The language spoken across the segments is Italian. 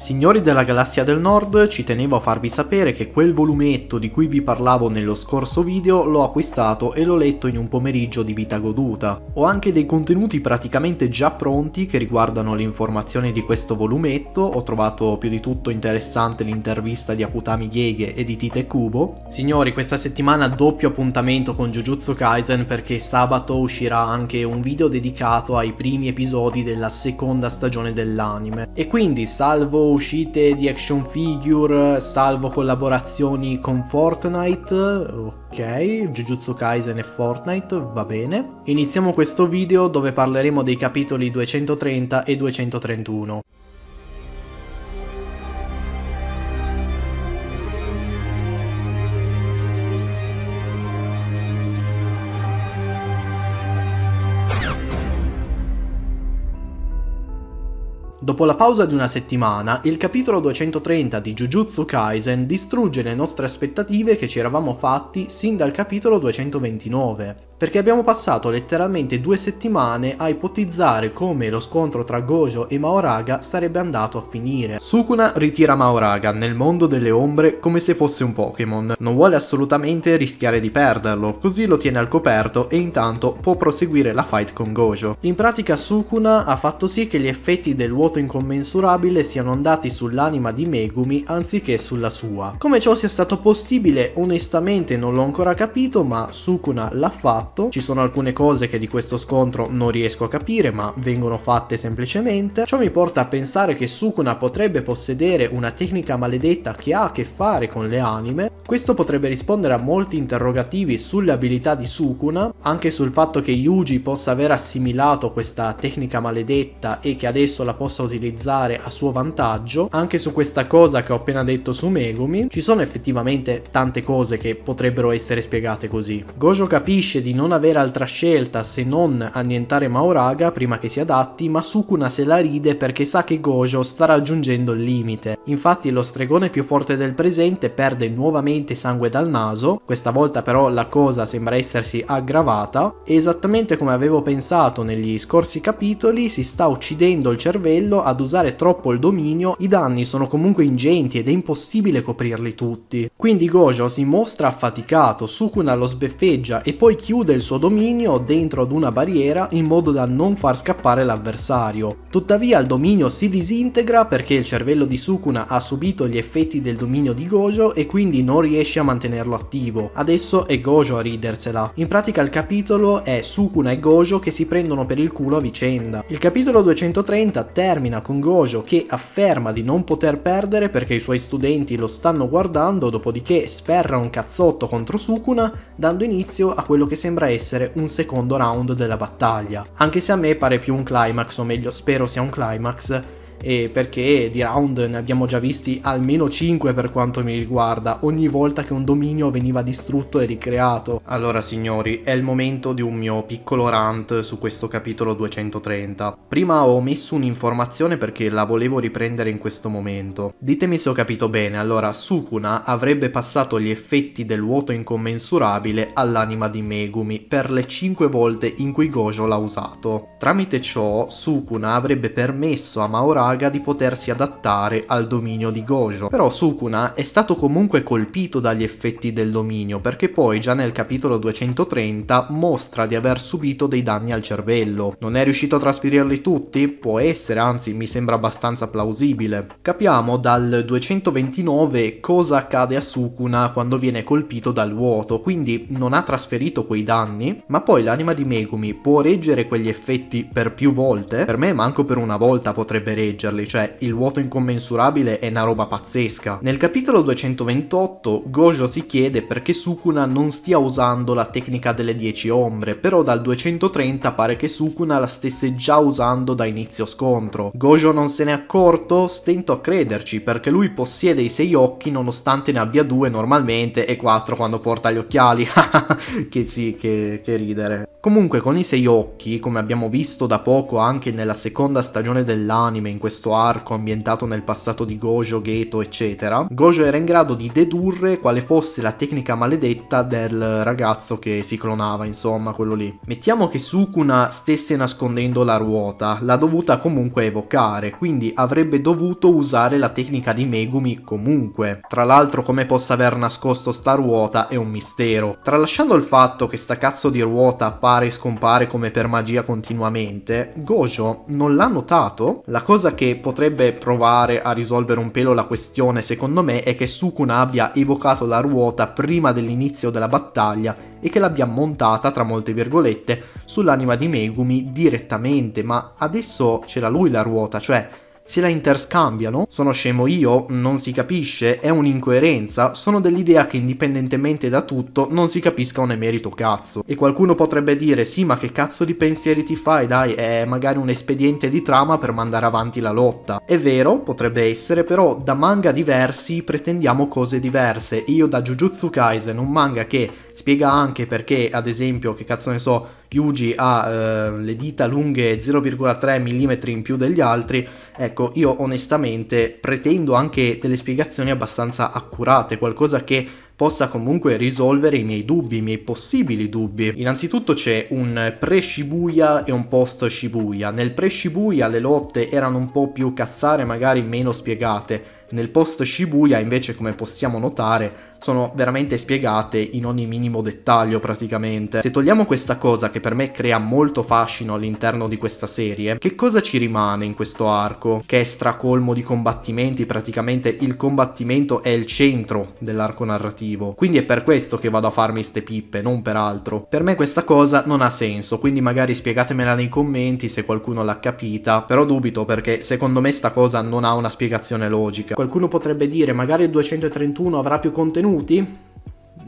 Signori della Galassia del Nord, ci tenevo a farvi sapere che quel volumetto di cui vi parlavo nello scorso video l'ho acquistato e l'ho letto in un pomeriggio di vita goduta. Ho anche dei contenuti praticamente già pronti che riguardano le informazioni di questo volumetto, ho trovato più di tutto interessante l'intervista di Akutami Gege e di Tite Kubo. Signori, questa settimana doppio appuntamento con Jujutsu Kaisen perché sabato uscirà anche un video dedicato ai primi episodi della seconda stagione dell'anime. E quindi, salvo uscite di action figure, salvo collaborazioni con Fortnite, ok, Jujutsu Kaisen e Fortnite, va bene. Iniziamo questo video dove parleremo dei capitoli 230 e 231. Dopo la pausa di una settimana, il capitolo 230 di Jujutsu Kaisen distrugge le nostre aspettative che ci eravamo fatti sin dal capitolo 229, perché abbiamo passato letteralmente due settimane a ipotizzare come lo scontro tra Gojo e Maoraga sarebbe andato a finire. Sukuna ritira Maoraga nel mondo delle ombre come se fosse un Pokémon, non vuole assolutamente rischiare di perderlo, così lo tiene al coperto e intanto può proseguire la fight con Gojo. In pratica Sukuna ha fatto sì che gli effetti del Water vuoto incommensurabile siano andati sull'anima di Megumi anziché sulla sua. Come ciò sia stato possibile onestamente non l'ho ancora capito ma Sukuna l'ha fatto, ci sono alcune cose che di questo scontro non riesco a capire ma vengono fatte semplicemente, ciò mi porta a pensare che Sukuna potrebbe possedere una tecnica maledetta che ha a che fare con le anime, questo potrebbe rispondere a molti interrogativi sulle abilità di Sukuna, anche sul fatto che Yuji possa aver assimilato questa tecnica maledetta e che adesso la possa possa utilizzare a suo vantaggio. Anche su questa cosa che ho appena detto su Megumi, ci sono effettivamente tante cose che potrebbero essere spiegate così. Gojo capisce di non avere altra scelta se non annientare Mauraga prima che si adatti, ma Sukuna se la ride perché sa che Gojo sta raggiungendo il limite. Infatti lo stregone più forte del presente perde nuovamente sangue dal naso, questa volta però la cosa sembra essersi aggravata, e esattamente come avevo pensato negli scorsi capitoli si sta uccidendo il cervello tranquillo ad usare troppo il dominio, i danni sono comunque ingenti ed è impossibile coprirli tutti. Quindi Gojo si mostra affaticato, Sukuna lo sbeffeggia e poi chiude il suo dominio dentro ad una barriera in modo da non far scappare l'avversario. Tuttavia il dominio si disintegra perché il cervello di Sukuna ha subito gli effetti del dominio di Gojo e quindi non riesce a mantenerlo attivo. Adesso è Gojo a ridersela. In pratica il capitolo è Sukuna e Gojo che si prendono per il culo a vicenda. Il capitolo 230 termina termina con Gojo che afferma di non poter perdere perché i suoi studenti lo stanno guardando, dopodiché sferra un cazzotto contro Sukuna, dando inizio a quello che sembra essere un secondo round della battaglia. Anche se a me pare più un climax, o meglio spero sia un climax, e perché di round ne abbiamo già visti almeno 5 per quanto mi riguarda, ogni volta che un dominio veniva distrutto e ricreato. Allora signori, è il momento di un mio piccolo rant su questo capitolo 230. Prima ho messo un'informazione perché la volevo riprendere in questo momento. Ditemi se ho capito bene, allora Sukuna avrebbe passato gli effetti del vuoto incommensurabile all'anima di Megumi per le 5 volte in cui Gojo l'ha usato. Tramite ciò Sukuna avrebbe permesso a Maorari saga di potersi adattare al dominio di Gojo. Però Sukuna è stato comunque colpito dagli effetti del dominio perché poi già nel capitolo 230 mostra di aver subito dei danni al cervello. Non è riuscito a trasferirli tutti? Può essere, anzi mi sembra abbastanza plausibile. Capiamo dal 229 cosa accade a Sukuna quando viene colpito dal vuoto, quindi non ha trasferito quei danni, ma poi l'anima di Megumi può reggere quegli effetti per più volte? Per me manco per una volta potrebbe reggere leggerli, cioè il vuoto incommensurabile è una roba pazzesca. Nel capitolo 228 Gojo si chiede perché Sukuna non stia usando la tecnica delle 10 ombre, però dal 230 pare che Sukuna la stesse già usando da inizio scontro. Gojo non se ne è accorto? Stento a crederci, perché lui possiede i 6 occhi nonostante ne abbia 2 normalmente e 4 quando porta gli occhiali. che sì, che, che ridere. Comunque con i 6 occhi, come abbiamo visto da poco anche nella seconda stagione dell'anime in questo questo arco ambientato nel passato di Gojo, Geto, eccetera, Gojo era in grado di dedurre quale fosse la tecnica maledetta del ragazzo che si clonava, insomma, quello lì. Mettiamo che Sukuna stesse nascondendo la ruota, l'ha dovuta comunque evocare, quindi avrebbe dovuto usare la tecnica di Megumi comunque. Tra l'altro come possa aver nascosto sta ruota è un mistero. Tralasciando il fatto che sta cazzo di ruota appare e scompare come per magia continuamente, Gojo non l'ha notato? La cosa che che potrebbe provare a risolvere un pelo la questione secondo me è che Sukuna abbia evocato la ruota prima dell'inizio della battaglia e che l'abbia montata, tra molte virgolette, sull'anima di Megumi direttamente, ma adesso c'era lui la ruota, cioè se la interscambiano? Sono scemo io? Non si capisce? È un'incoerenza? Sono dell'idea che indipendentemente da tutto non si capisca un emerito cazzo. E qualcuno potrebbe dire sì ma che cazzo di pensieri ti fai dai è magari un espediente di trama per mandare avanti la lotta. È vero, potrebbe essere, però da manga diversi pretendiamo cose diverse. Io da Jujutsu Kaisen, un manga che spiega anche perché ad esempio che cazzo ne so Yuji ha eh, le dita lunghe 0,3 mm in più degli altri, ecco io onestamente pretendo anche delle spiegazioni abbastanza accurate, qualcosa che possa comunque risolvere i miei dubbi, i miei possibili dubbi. Innanzitutto c'è un pre-Shibuya e un post-Shibuya. Nel pre-Shibuya le lotte erano un po' più cazzare, magari meno spiegate. Nel post-Shibuya invece, come possiamo notare, sono veramente spiegate in ogni minimo dettaglio praticamente. Se togliamo questa cosa che per me crea molto fascino all'interno di questa serie, che cosa ci rimane in questo arco? Che è stracolmo di combattimenti, praticamente il combattimento è il centro dell'arco narrativo. Quindi è per questo che vado a farmi ste pippe, non per altro. Per me questa cosa non ha senso, quindi magari spiegatemela nei commenti se qualcuno l'ha capita, però dubito perché secondo me sta cosa non ha una spiegazione logica. Qualcuno potrebbe dire magari il 231 avrà più contenuti minuti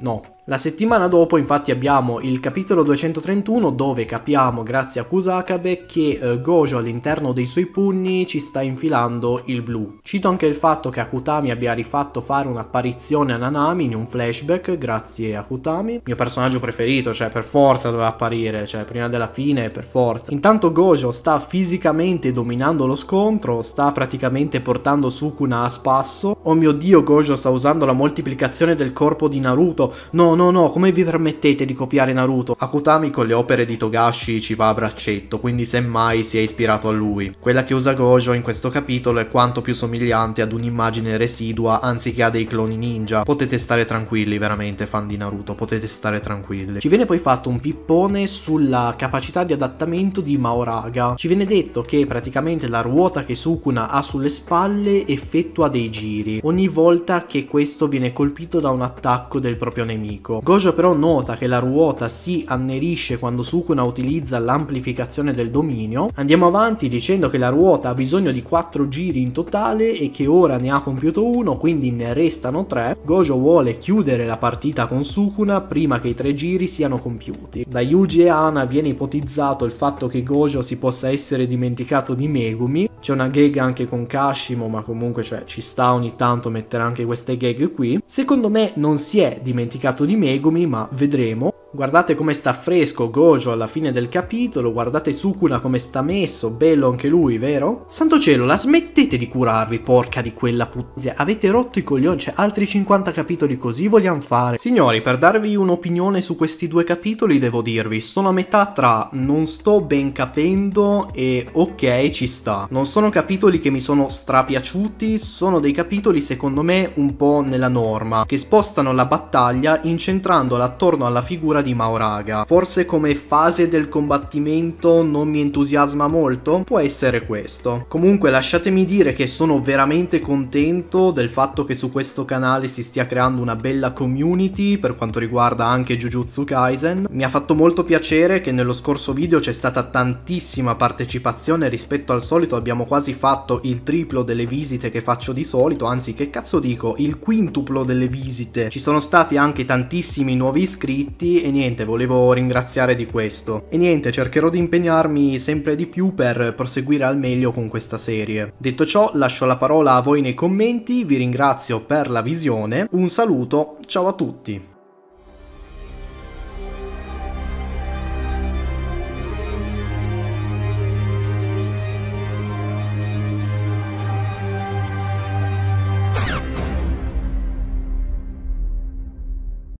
no. La settimana dopo infatti abbiamo il capitolo 231 dove capiamo grazie a Kusakabe che eh, Gojo all'interno dei suoi pugni ci sta infilando il blu. Cito anche il fatto che Akutami abbia rifatto fare un'apparizione a Nanami in un flashback grazie a Akutami, mio personaggio preferito, cioè per forza doveva apparire, cioè prima della fine per forza. Intanto Gojo sta fisicamente dominando lo scontro, sta praticamente portando Sukuna a spasso. Oh mio dio Gojo sta usando la moltiplicazione del corpo di Naruto, no no no come vi permettete di copiare Naruto? Akutami con le opere di Togashi ci va a braccetto quindi semmai si è ispirato a lui. Quella che usa Gojo in questo capitolo è quanto più somigliante ad un'immagine residua anziché a dei cloni ninja. Potete stare tranquilli veramente fan di Naruto, potete stare tranquilli. Ci viene poi fatto un pippone sulla capacità di adattamento di Maoraga. Ci viene detto che praticamente la ruota che Sukuna ha sulle spalle effettua dei giri ogni volta che questo viene colpito da un attacco del proprio proprio nemico. Gojo però nota che la ruota si annerisce quando Sukuna utilizza l'amplificazione del dominio. Andiamo avanti dicendo che la ruota ha bisogno di 4 giri in totale e che ora ne ha compiuto uno, quindi ne restano 3. Gojo vuole chiudere la partita con Sukuna prima che i tre giri siano compiuti. Da Yuji e Ana viene ipotizzato il fatto che Gojo si possa essere dimenticato di Megumi. C'è una gag anche con Kashimo, ma comunque cioè, ci sta ogni tanto mettere anche queste gag qui. Secondo me non si è dimenticato dimenticato di Megumi, ma vedremo. Guardate come sta fresco Gojo alla fine del capitolo, guardate Sukuna come sta messo, bello anche lui, vero? Santo cielo, la smettete di curarvi, porca di quella puttana. Avete rotto i coglioni, c'è cioè, altri 50 capitoli così vogliamo fare. Signori, per darvi un'opinione su questi due capitoli devo dirvi, sono a metà tra non sto ben capendo e ok, ci sta. Non sono capitoli che mi sono strapiaciuti, sono dei capitoli secondo me un po' nella norma, che spostano la battaglia incentrandola attorno alla figura di Maoraga. Forse come fase del combattimento non mi entusiasma molto? Può essere questo. Comunque lasciatemi dire che sono veramente contento del fatto che su questo canale si stia creando una bella community per quanto riguarda anche Jujutsu Kaisen. Mi ha fatto molto piacere che nello scorso video c'è stata tantissima partecipazione rispetto al solito, abbiamo quasi fatto il triplo delle visite che faccio di solito, anzi che cazzo dico, il quintuplo delle visite. Ci sono stati anche tantissimi nuovi iscritti e niente, volevo ringraziare di questo. E niente, cercherò di impegnarmi sempre di più per proseguire al meglio con questa serie. Detto ciò, lascio la parola a voi nei commenti, vi ringrazio per la visione, un saluto, ciao a tutti!